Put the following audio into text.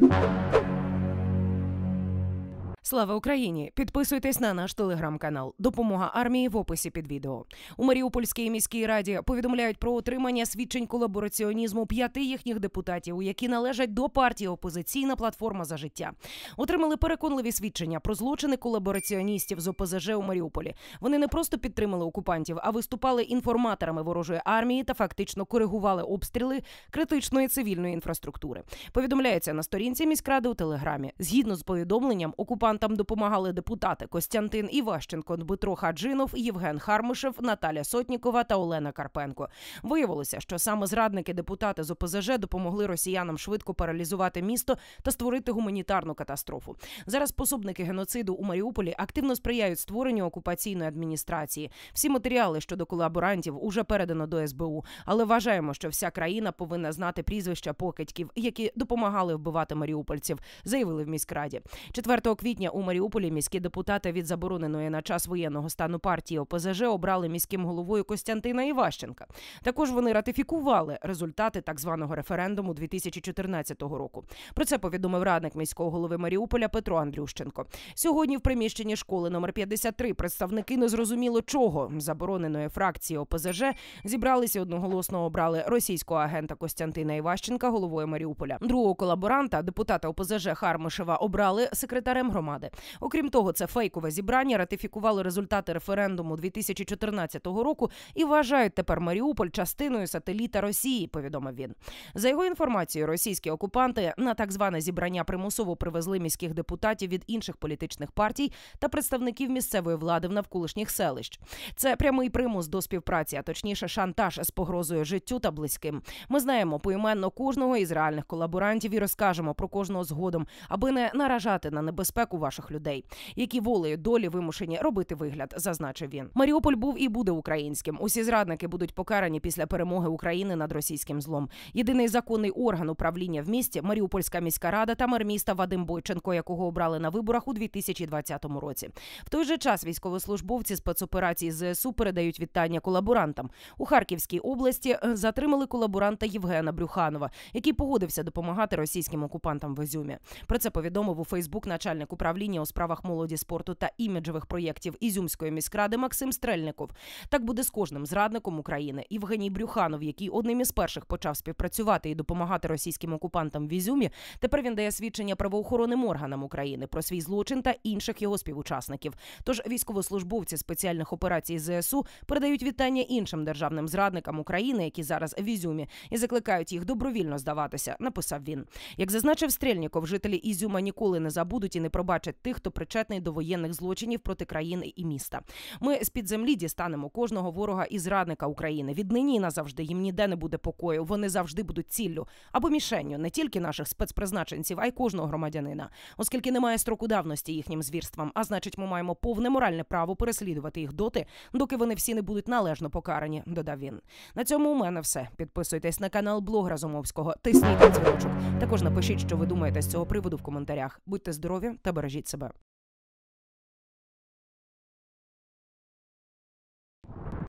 you Слава Україні! Підписуйтесь на наш телеграм-канал. Допомога армії в описі під відео. У Маріупольській міській раді повідомляють про отримання свідчень колабораціонізму п'яти їхніх депутатів, які належать до партії Опозиційна платформа за життя. Отримали переконливі свідчення про злочини колабораціоністів з ОПЗЖ у Маріуполі. Вони не просто підтримали окупантів, а виступали інформаторами ворожої армії та фактично коригували обстріли критичної цивільної інфраструктури. Повідомляється на сторінці міськради у телеграмі. Згідно з повідомленням, окупант мігрантам допомагали депутати Костянтин Іващенко, Дмитро Хаджинов, Євген Хармишев, Наталя Сотнікова та Олена Карпенко. Виявилося, що саме зрадники депутати з ОПЗЖ допомогли росіянам швидко паралізувати місто та створити гуманітарну катастрофу. Зараз пособники геноциду у Маріуполі активно сприяють створенню окупаційної адміністрації. Всі матеріали щодо колаборантів уже передано до СБУ, але вважаємо, що вся країна повинна знати прізвища покидьків, які допомагали вбивати маріупольців, заявили в міськраді 4 квітня квітня у Маріуполі міські депутати від забороненої на час воєнного стану партії ОПЗЖ обрали міським головою Костянтина Іващенка. Також вони ратифікували результати так званого референдуму 2014 року. Про це повідомив радник міського голови Маріуполя Петро Андрющенко. Сьогодні в приміщенні школи номер 53 представники незрозуміло чого забороненої фракції ОПЗЖ зібралися одноголосно обрали російського агента Костянтина Іващенка головою Маріуполя. Другого колаборанта депутата ОПЗЖ Хармишева обрали секретарем громади громади. Окрім того, це фейкове зібрання ратифікували результати референдуму 2014 року і вважають тепер Маріуполь частиною сателіта Росії. Повідомив він за його інформацією. Російські окупанти на так зване зібрання примусово привезли міських депутатів від інших політичних партій та представників місцевої влади в навколишніх селищ. Це прямий примус до співпраці, а точніше, шантаж з погрозою життю та близьким. Ми знаємо поіменно кожного із реальних колаборантів і розкажемо про кожного згодом, аби не наражати на небезпеку ваших людей, які волею долі вимушені робити вигляд, зазначив він. Маріуполь був і буде українським. Усі зрадники будуть покарані після перемоги України над російським злом. Єдиний законний орган управління в місті Маріупольська міська рада та мер міста Вадим Бойченко, якого обрали на виборах у 2020 році. В той же час військовослужбовці спецоперації ЗСУ передають вітання колаборантам у Харківській області. Е, затримали колаборанта Євгена Брюханова, який погодився допомагати російським окупантам в Ізюмі. Про це повідомив у Фейсбук начальник управління управління у справах молоді спорту та іміджевих проєктів Ізюмської міськради Максим Стрельников. Так буде з кожним зрадником України. Євгеній Брюханов, який одним із перших почав співпрацювати і допомагати російським окупантам в Ізюмі. Тепер він дає свідчення правоохоронним органам України про свій злочин та інших його співучасників. Тож військовослужбовці спеціальних операцій ЗСУ передають вітання іншим державним зрадникам України, які зараз в Ізюмі, і закликають їх добровільно здаватися. Написав він, як зазначив Стрельніков, жителі Ізюма ніколи не забудуть і не пробачать побачать тих, хто причетний до воєнних злочинів проти країни і міста. Ми з під землі дістанемо кожного ворога і зрадника України. Віднині і назавжди їм ніде не буде покою. Вони завжди будуть ціллю або мішенню не тільки наших спецпризначенців, а й кожного громадянина, оскільки немає строку давності їхнім звірствам. А значить, ми маємо повне моральне право переслідувати їх доти, доки вони всі не будуть належно покарані. Додав він. На цьому у мене все. Підписуйтесь на канал Блог Разумовського. Тисніть на дзвіночок. Також напишіть, що ви думаєте з цього приводу в коментарях. Будьте здорові та бережіть бережіть себе.